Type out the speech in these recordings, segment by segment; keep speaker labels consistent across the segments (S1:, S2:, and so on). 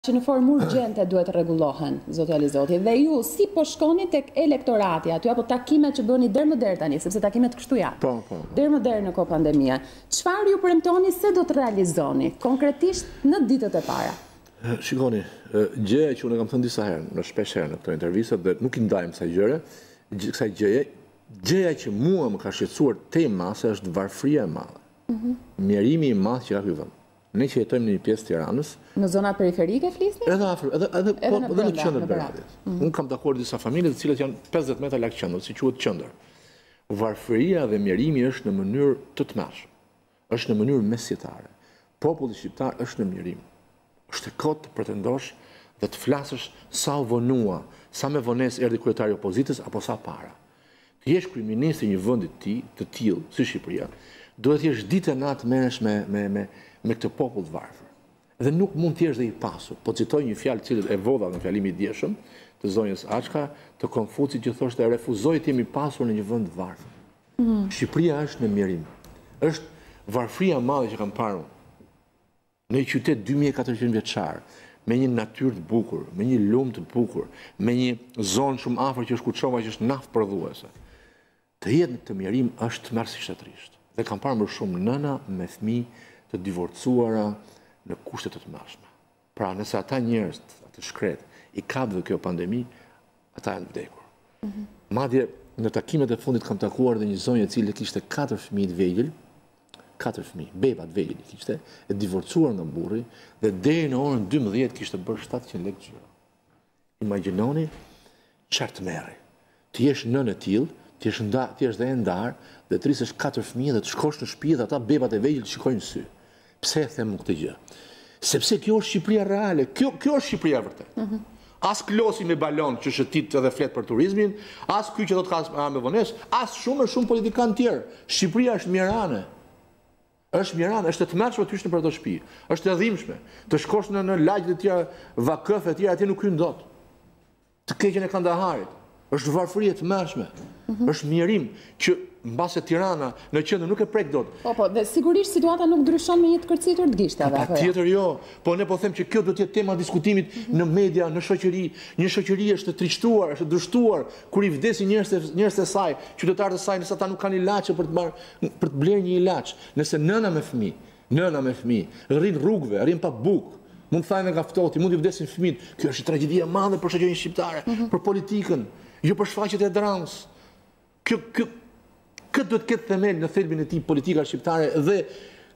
S1: Që në formë urgjente duhet të rregullohen, zotë Ali Zoti. Dhe ju si po shkoni tek elektorati aty apo takimet që bëni deri më der tani, sepse takimet kështu janë. Po, po. më der në kohë pandemie. Çfarë ju premtoni se do të realizoni konkretisht në ditët e para?
S2: Eh, shikoni, eh, gjëja që unë kam thënë disa herë, në shpesh herë në këto intervista dhe nuk i ndajmë sa gjëre, kësaj gjëje, gjëja që mua më ka shqetësuar tema se është varfëria e madhe. Mhm. Mjerimi i madh që ka ky Ne që jetojmë në një pjesë Tiranës.
S1: Në zonat periferike flisni?
S2: Edhe edhe edhe po edhe në qendër të mhm. Unë kam takuar disa familje të cilët janë 50 metra larg qendrës, si quhet qendër. Varfëria dhe mjerimi është në mënyrë të mashë. Është në mënyrë mesjetare. Populli shqiptar është në mjerim. Është kot të pretendosh dhe të flasësh sa u vonua, sa me vones erdhi kryetari i opozitës apo sa para. Të jesh kryeminist një të tillë si Shqipëria, duhet të jesh ditë e natë merresh me me me me këtë popull të varfër. Dhe nuk mund t'jesh dhe i pasur, po citoj një fjalë cilët e vodha në fjalimi djeshëm, të zonjës Aqka, të konfuci që thosht e refuzoj jemi pasur në një vënd varfër. Mhm. Shqipria është në mjerim. është varfria madhe që kam paru Në i qytet 2400 vjeqarë, me një natyrë të bukur, me një lumë të bukur, me një zonë shumë afer që është kuqova që është naftë përduese. Të jetë në të mjerim është të mërësishtë të Dhe kam parë mërë shumë nëna me thmi të divorcuara në kushtet të të mashme. Pra nëse ata njërës të shkret i kapë dhe kjo pandemi, ata e në vdekur. Mhm. Madje në takimet e fundit kam takuar dhe një zonjë e cilë kishte 4 fëmi të vejgjil, 4 fëmi, beba të vejgjil kishte, e divorcuar në mburi dhe dhe në orën 12 kishte bërë 700 lek gjyra. Imaginoni qartë meri, të jesh në në tjilë, të jesh dhe e ndarë, dhe të rrisë është 4 fëmijë dhe të shkosh në shpijë dhe ata bebat e vejgjë të shikojnë sy. Pse e them këtë gjë? Sepse kjo është Shqipëria reale, kjo kjo është Shqipëria vërte. vërtetë. Ëh. As klosi me balon që shëtit edhe flet për turizmin, as kjo që do të ka me vones, as shumë e shumë politikan tjerë. Shqipëria është mirane. është mirane, është të mërshme të ishtë në për të shpi. është të dhimshme. Të shkoshtë në në lagjë dhe tjera, vakëfë e tjera, atje nuk kynë dotë. Të keqen e kandaharit. është varfëri e të mërshme. është mirim. Që në base Tirana, në qëndër nuk e prek do të. Po, po, dhe sigurisht situata nuk dryshon me jetë kërcitur të gishtja dhe. Pa jo? tjetër jo, po ne po them që kjo do tjetë tema diskutimit mhm. në media, në shëqëri, një shëqëri është të trishtuar, është të dryshtuar, kur i vdesi njërës të saj, qytetarë të saj, nësa ta nuk kanë i lache për të blerë një i nëse nëna me fmi, nëna me fmi, rrinë rrugve, rrinë pa bukë, mund të thajnë nga ftohti, mund i vdesin fëmin, kjo është tragedia madhe për shëgjën shqiptare, mhm. për politikën, ju jo për shfaqet e dramës, këtë do të këtë themel në thelbin e ti politika shqiptare dhe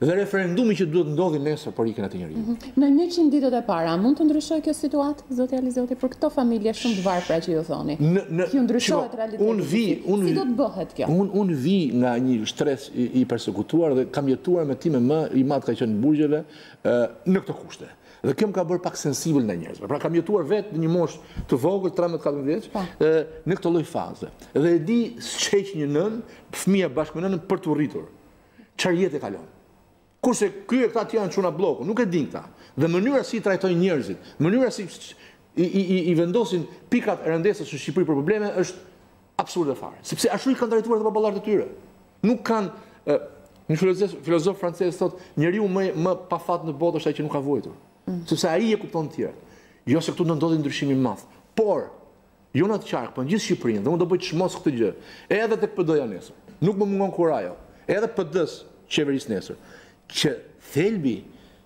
S2: dhe referendumi që duhet ndodhi nesër për ikën atë njeriu.
S1: Mhm. Në 100 ditët e para mund të ndryshojë kjo situatë, zoti Alizoti, për këto familje shumë të varfra që ju thoni.
S2: Kjo ndryshohet realiteti. Un vi, un si do të bëhet kjo? Un un vi nga një shtres i, përsekutuar dhe kam jetuar me timë më i madh ka qenë në burgjeve ë në këto kushte. Dhe kjo më ka bërë pak sensibël ndaj njerëzve. Pra kam jetuar vetë në një moshë të vogël, 13-14 vjeç, po. në këtë lloj faze. Dhe e di s'çeq një nën, fëmia bashkë me nënën për të rritur. Çfarë jetë kalon? Kurse ky e këta të janë çuna bloku, nuk e din këta. Dhe mënyra si i trajtojnë njerëzit, mënyra si i, i, i vendosin pikat e rëndësishme në Shqipëri për probleme është absurde fare. Sepse ashtu i kanë drejtuar të baballarët e tyre. Nuk kanë një filozof, filozof francez thot, njeriu më më pa fat në botë është ai që nuk ka vujtur. Mm. Sepse ai e kupton të tjerë. Jo se këtu do ndodhi ndryshim i madh, por jo në të qark, po në gjithë Shqipërinë, dhe unë do bëj çmos këtë gjë. Edhe tek PD-ja nesër. Nuk më mungon kurajo. Edhe PD-s qeverisë nesër që thelbi,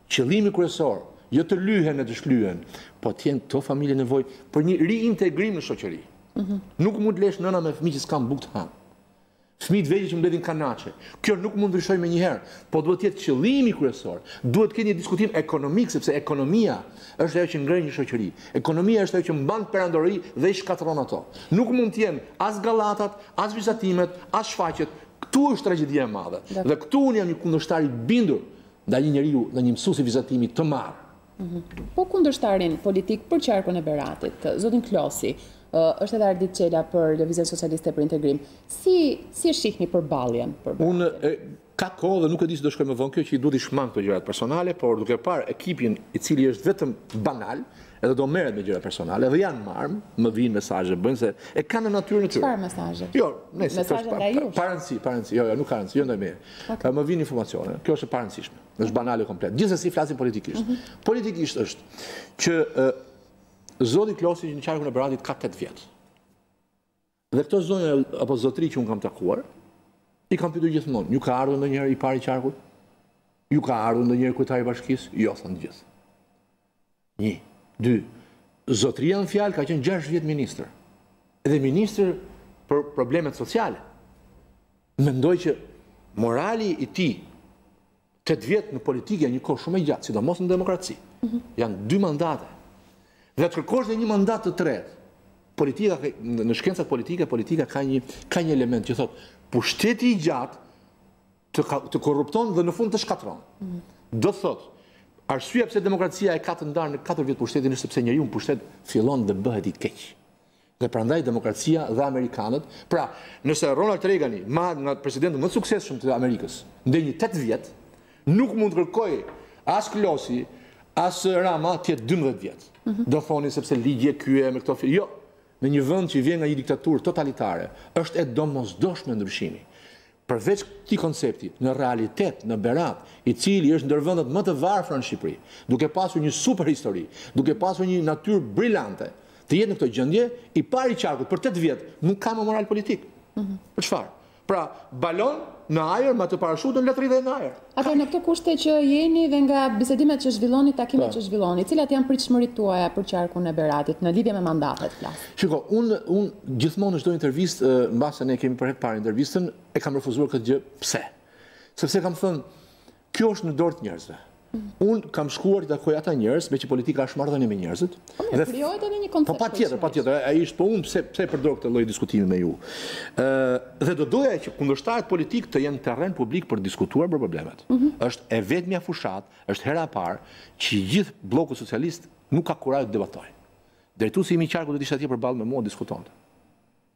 S2: qëllimi kryesor, jo të lyhen e të shlyhen, po të jenë këto familje nevojë për një riintegrim në shoqëri. Mhm. Nuk mund të lesh nëna me fëmijë që s'kan buk të hanë. të vegjë që mbledhin kanaçe. Kjo nuk mund ndryshoj më një herë, po duhet të jetë qëllimi kryesor. Duhet të ketë një diskutim ekonomik sepse ekonomia është ajo që ngrën një shoqëri. Ekonomia është ajo që mban perandori dhe i shkatron ato. Nuk mund të jenë as gallatat, as vizatimet, as shfaqet, këtu është tragedia e madhe. Dhe këtu unë jam një kundërshtar i bindur ndaj një njeriu, ndaj një mësuesi vizatimi të marr.
S1: Mhm. Po kundërshtarin politik për qarkun e Beratit, zotin Klosi, është edhe Ardit qela për Lëvizjen Socialiste për Integrim. Si si e për baljen për
S2: Unë ka kohë dhe nuk e di se do shkojmë vonë kjo që i duhet i shmang këto gjërat personale, por duke parë ekipin i cili është vetëm banal, edhe do merret me gjëra personale, edhe janë marrë, më vijnë mesazhe, bëjnë se e kanë në natyrën e tyre. Çfarë mesazhe? Jo, nëse mesazhe nga ju. Parancë, parancë. Jo, jo, nuk ka jo ndaj me. Më vinë informacione. Kjo është e Është banale komplet. Gjithsesi flasim politikisht. Mm -hmm. Politikisht është që uh, Zoti Klosi në qarkun e Beratit ka 8 vjet. Dhe këto zonja apo zotri që un kam takuar, i kam gjithmonë, ju ka ardhur ndonjëherë i qarkut? Ju ka ardhur ndonjëherë i bashkisë? Jo, gjithë. Një dy. Zotria në fjalë ka qenë 6 vjetë minister. Edhe minister për problemet sociale. Mendoj që morali i ti, 8 vjetë në politikë janë një kohë shumë e gjatë, si do mos në demokraci. Janë dy mandate. Dhe të kërkosh dhe një mandat të tretë, politika, në shkencët politike, politika ka një, ka një element që thotë, pushteti i gjatë të, të korrupton dhe në fund të shkatron. Do thotë, Arsyeja pse demokracia e ka të ndarë në katër vjet pushtetin është sepse njeriu në pushtet fillon të bëhet i keq. Dhe prandaj demokracia dhe amerikanët, pra, nëse Ronald Reagan, mad nga presidenti më i suksesshëm të Amerikës, ndër një 8 vjet, nuk mund të kërkoj as Klosi, asë Rama të 12 vjet. Mhm. Do thoni sepse ligje kyë me këto fill. Jo, në një vend që vjen nga një diktaturë totalitare, është e domosdoshme ndryshimi përveç këti koncepti, në realitet, në berat, i cili është ndërvëndët më të varfra në Shqipëri, duke pasu një super histori, duke pasu një naturë brillante, të jetë në këto gjëndje, i pari qarkut për 8 vjetë, nuk ka më moral politikë. Mhm. Për qëfarë? Pra, balon në ajer, ma të në letëri dhe në ajer.
S1: Atër, në këto kushte që jeni dhe nga bisedimet që zhvilloni, takimet pra. që zhvilloni, cilat janë pritëshmërit tuaja për qarku në Beratit, në lidhje me mandatet, plas?
S2: Shiko, unë gjithmonë në shdoj intervjist, në basë ne e kemi përhet parë intervjistën, e kam refuzuar këtë gjë, pse? Sepse kam thënë, kjo është në dorët njerëzve. Unë kam shkuar të takoj ata njerëz me që politika është marrëdhënie me njerëzit. Po, dhe krijohet
S1: edhe një koncept. Po patjetër,
S2: patjetër, ai ishte po unë pse pse përdor këtë lloj diskutimi me ju. dhe do doja që kundërshtarët politik të jenë terren publik për të diskutuar për problemet. Mhm. Është e vetmja fushat, është hera e parë që gjithë bloku socialist nuk ka kurajë të tu Drejtuesi i qarku do të ishte atje përballë me mua diskutonte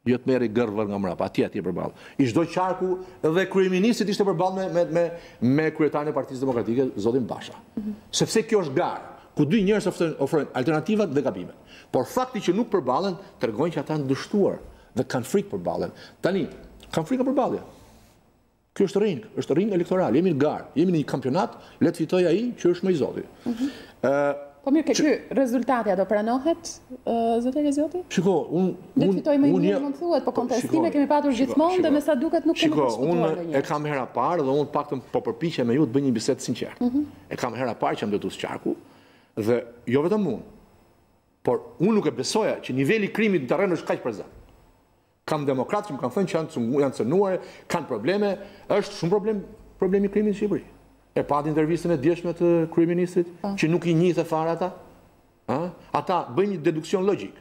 S2: një jo të meri gërëvër nga mrapa, ati ati e përbalë. I shdoj qarku dhe kryeministit ishte përbalë me kryetarën e partijës demokratike, Zodin Basha. Sefse kjo është garë, ku dy njërës ofrojnë alternativat dhe gabime. Por fakti që nuk përbalën, tërgojnë që ata në dështuar dhe kanë frikë përbalën. Tani, kanë frikë përbalëja. Kjo është rinjë, është rinjë elektoral, jemi në garë, jemi në një kampionat, letë fitoj a i që është me i Zodin. Po mirë, ke ky rezultati
S1: ato pranohet, zëtë e rezioti?
S2: Shiko, unë... Dhe të fitoj më një një
S1: thuet, po kontestime kemi patur gjithmonë dhe me sa duket nuk kemi të dhe një. Shiko, unë
S2: e kam hera parë dhe unë pak të më po përpishe me ju të bëj një biset sinqerë. Mhm. E kam hera parë që më dhëtu së qarku dhe jo vetëm unë, por unë nuk e besoja që nivelli krimit në të rrenë është kajqë për zemë. Kam demokratë që më kanë thënë që janë cënuare, kanë probleme, është shumë problemi krimit në Shqipëri e pati intervistën e djeshme të kryeministrit, po. që nuk i njithë fare ata. Ata bëjnë një deduksion logik.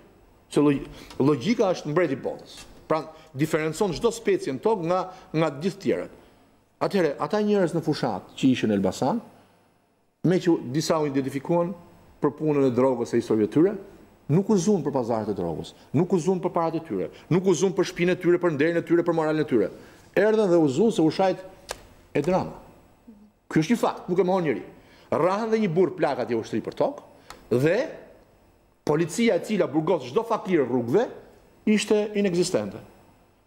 S2: Se logika është mbreti botës. Pra, diferencion çdo specie në tokë nga nga të gjithë tjerët. Atëherë, ata njerëz në fushat që ishin në Elbasan, me që disa u identifikuan për punën e drogës e historive të tyre, nuk u zun për pazarët e drogës, nuk u zun për paratë e tyre, nuk u zun për shpinën e tyre, për nderin e tyre, për moralin e tyre. Erdhën dhe u zunë se u shajt e drama. Ky është një fakt, nuk e mohon njëri. Rrahën dhe një burr plakat e ushtri për tokë dhe policia e cila burgos çdo fakir rrugëve ishte inekzistente.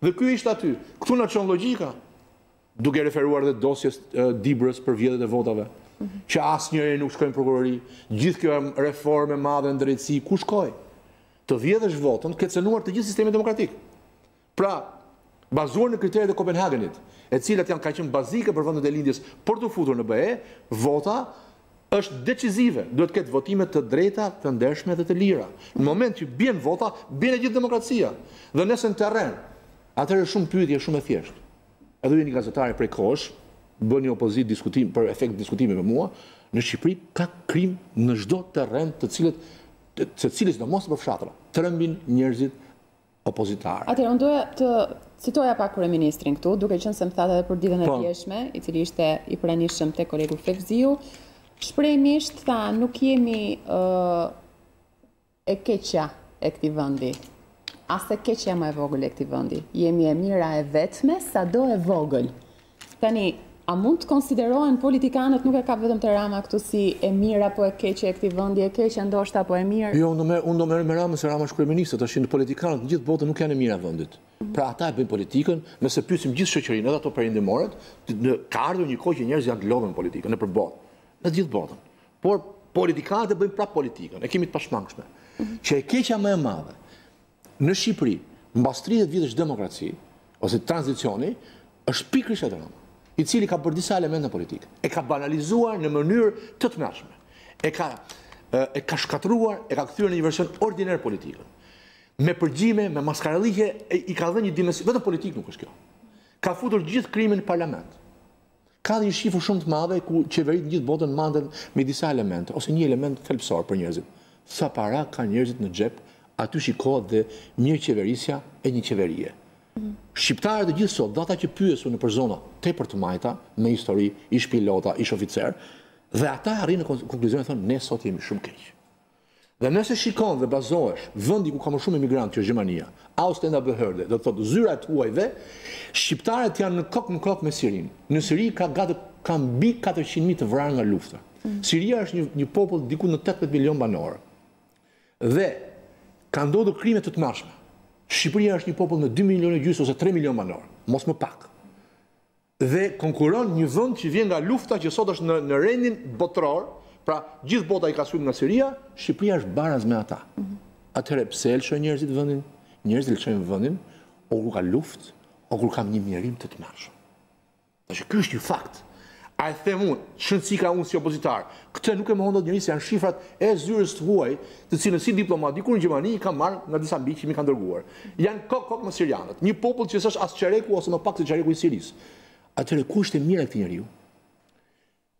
S2: Dhe ky ishte aty. Ktu na çon logjika duke referuar dhe dosjes e, Dibrës për vjetet e votave. Që asnjëri nuk shkoi në prokurori. Gjithë kjo reformë e madhe në drejtësi, ku shkoi? Të vjedhësh votën, të cenuar të gjithë sistemin demokratik. Pra, bazuar në kriteret e Kopenhagenit, e cilat janë ka qenë bazike për vendet e lindjes për të futur në BE, vota është decisive, duhet të ketë votime të drejta, të ndershme dhe të lira. Në moment që bjen vota, bjen e gjithë demokracia. Dhe nëse në terren, atëherë është shumë pyetje shumë e thjeshtë. Edhe një gazetar prej kohësh bën një opozit diskutim për efekt diskutimi me mua, në Shqipëri ka krim në çdo terren të cilët secili sidomos për fshatra. Trembin njerëzit, opozitare.
S1: Atëherë unë doja të citoja pak kur ministrin këtu, duke qenë se më thatë edhe për ditën e po. tjeshme, i cili ishte i pranishëm te kolegu Fevziu, shprejmisht tha, nuk jemi e keqja e këtij vendi. As e keqja më e vogël e këtij vendi. Jemi e mira e vetme, sado e vogël. Tani, A mund të konsiderohen politikanët nuk e ka vetëm të rama këtu si e mirë apo e keqe e këti vëndi, e keqe ndoshta apo e mirë? Jo,
S2: unë do merë me rama se rama shkryministët, është në politikanët në gjithë botën nuk janë e mirë a vëndit. Pra ata e bëjnë politikën, nëse pysim gjithë shëqërinë edhe ato përindimoret, në kardu një kohë që njerëz janë lovën politikën, në botë, në gjithë botën. Por politikanët e bëjnë pra politikën, e kemi të pashmangshme. Që e më e madhe, në Shqipëri, mbas 30 ose është pikrish e i cili ka për disa elemente politike. politikë. E ka banalizuar në mënyrë të të nashme. E ka shkatruar, e ka këthyrë në një version ordinerë politikët. Me përgjime, me maskaralike, i ka dhe një dimesi. Vetëm politikë nuk është kjo. Ka futur gjithë krimin në parlament. Ka dhe një shifu shumë të madhe, ku qeverit gjithë botën manden me disa elementë, ose një element felpsor për njëzit. Sa para ka njëzit në gjep, aty shikohet dhe një qeverisja e një qeverie. Shqiptarët e gjithë sot, data që pyesu në për zona te për të majta, me histori, ish pilota, ish oficer, dhe ata arri në konkluzion e thonë, ne sot jemi shumë keqë. Dhe nëse shikon dhe bazohesh vëndi ku ka më shumë emigrant që është Gjemania, aus të enda bëhërde, dhe të thotë zyrat uaj dhe, shqiptarët janë në kokë në kokë me Sirin. Në Siri ka gadë, ka mbi 400.000 të vrarë nga luftë. Siria është një popullë diku në 80 milion banorë. Dhe, ka ndodhë krimet të të mashme. Shqipëria është një popull me 2 milionë gjysë ose 3 milion banor, mos më pak. Dhe konkuron një vend që vjen nga lufta që sot është në në rendin botëror, pra gjithë bota i ka sulm nga Siria, Shqipëria është baraz me ata. Atëherë pse elshën njerëzit vendin? Njerëzit lëshojnë vendin o kur ka luftë, o kur kam një mirim të të marrshëm. Tash që kështë një fakt. A e them unë, shënësi ka unë si opozitar. Këtë nuk e më hondot njëri se janë shifrat e zyrës të huaj, të cilën si kur në Gjemani i ka marrë nga disa mbi që mi kanë dërguar. Janë kokë kokë më sirianët, një popull që sësh asë qereku ose më pak se qereku i Siris. A tëre, ku është e mirë e këti njëri ju?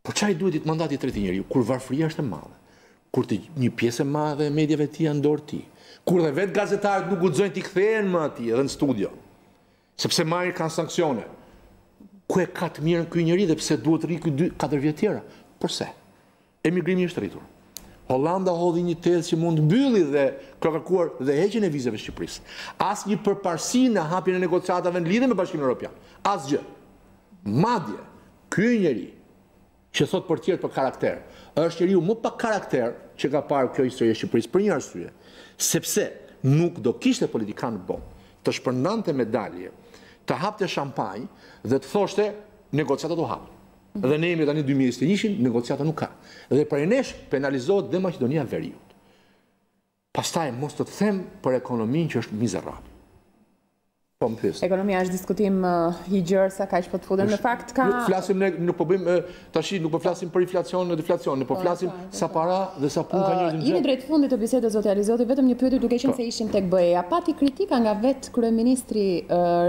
S2: Por qaj duhet i të mandat i tretë njëri ju? Kur varfria është e madhe, kur të një piesë e madhe medjeve ti janë dorë ti, kur gazetarët nuk më edhe në studio, sepse ku e ka të mirën ky njeri dhe pse duhet rri ky dy katër vjet tjera? Përse? pse? Emigrimi është rritur. Hollanda hodhi një tezë që mund mbylli dhe kërkuar dhe heqjen e vizave Shqipërisë. Asnjë përparësi në hapjen e negociatave në lidhje me Bashkimin Evropian. Asgjë. Madje këj njeri që thot për tjertë për karakter, është njeriu më për karakter që ka parë kjo histori e Shqipërisë për një arsye, sepse nuk do kishte politikan bon të shpërndante medalje të hapë të shampajnë dhe të thoshte negociatët u hapë. Dhe ne jemi të një 2021, negociatët nuk ka. Dhe për e nesh penalizohet dhe Macedonia veriut. Pastaj mos të të për ekonomin që është mizerabë. Po më
S1: Ekonomia është diskutim i gjërë sa ka që po të fudën. Në fakt ka... Flasim
S2: ne, nuk po bëjmë, të ashtë, nuk po flasim për inflacion në deflacion, nuk po, po flasim po, sa po. para dhe sa pun ka një dhe në gjërë.
S1: drejtë fundit të bisedës të zote Alizoti, vetëm një pyëtër duke qënë se ishim të këbëj. A pati kritika nga vetë kërëministri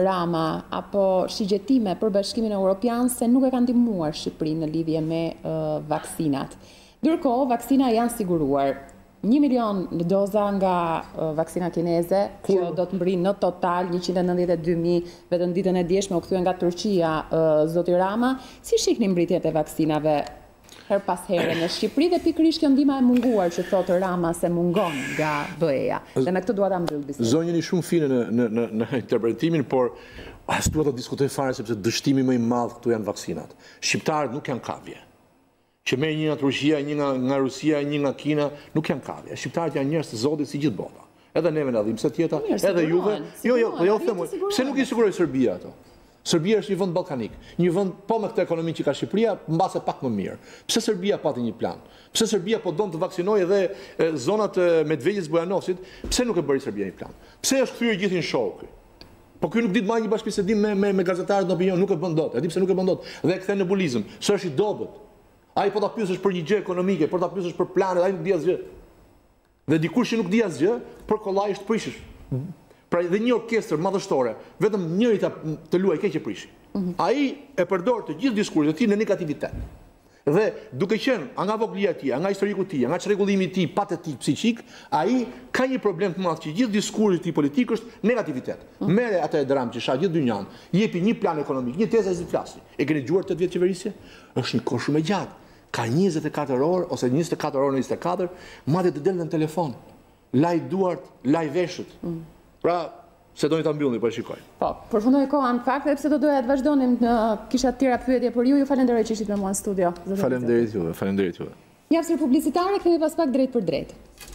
S1: Rama, apo shigjetime për bashkimin e Europian, se nuk e kanë dimuar Shqipërin në lidhje me vaksinat. Dyrko, vaksina janë siguruar. 1 milion në doza nga vaksina kineze, që do të mbri në total 192.000 vetë në ditën e djeshme u këthuen nga Turqia, Zoti Rama. Si shikni mbritjet e vaksinave her pas herë në Shqipëri dhe pikrish kjo ndima e munguar që thotë Rama se mungon
S2: nga BE-ja? Dhe me këtë duat a mbëllë bisnë. Zonjën një shumë fine në interpretimin, por asë duat të diskutoj fare sepse dështimi më i madhë këtu janë vaksinat. Shqiptarët nuk janë kavje që merr një nga Turqia, një nga nga Rusia, një nga Kina, nuk janë kavi. Shqiptarët janë njerëz të Zotit si gjithë bota. Edhe neve na dhimbse tjetra, edhe juve. Jo, jo, po jo them. Pse nuk i siguroi Serbia ato? Serbia është një vend ballkanik, një vend po me këtë ekonomi që ka Shqipëria, mbase pak më mirë. Pse Serbia pati një plan? Pse Serbia po don të vaksinojë edhe zonat me Dvelës Bujanovsit? Pse nuk e bëri Serbia një plan? Pse është kthyer gjithë në shok? Po ky nuk dit më një bashkëbisedim me me, me gazetarët në opinion, nuk e bën dot. E di pse nuk e bën dot. Dhe e kthen në bulizëm. Së është i dobët. Ai po ta pyesësh për një gjë ekonomike, po ta pyesësh për planet, ai nuk di asgjë. Dhe dikush që nuk di asgjë, për kollaj është prishish. Pra dhe një orkestër madhështore, vetëm njëri ta të luaj keq e prish. Ai e përdor të gjithë diskursin e tij në negativitet. Dhe duke qenë nga voglia e tij, nga historiku i tij, nga çrregullimi i tij patetik psiqik, ai ka një problem të madh që gjithë diskursi i tij politik është negativitet. Merë atë dram që shaq gjithë dynjan, jepi një plan ekonomik, një tezë as të flasni. E keni dëgjuar 8 vjet qeverisje? Është një kohë shumë e gjatë ka 24 orë ose 24 orë në 24, madje të delën telefon. Laj duart, laj veshët. Mm. Pra, se do një të mbyllni, për po shikoj. Po,
S1: përfundoj koha në fakt, epse do doja të vazhdonim në kisha të tira pyetje për ju, ju falenderoj që ishtë me mua në studio.
S2: Falenderit juve, falenderit juve.
S1: Njafës publicitare, këtë pas pak për drejt. për drejt.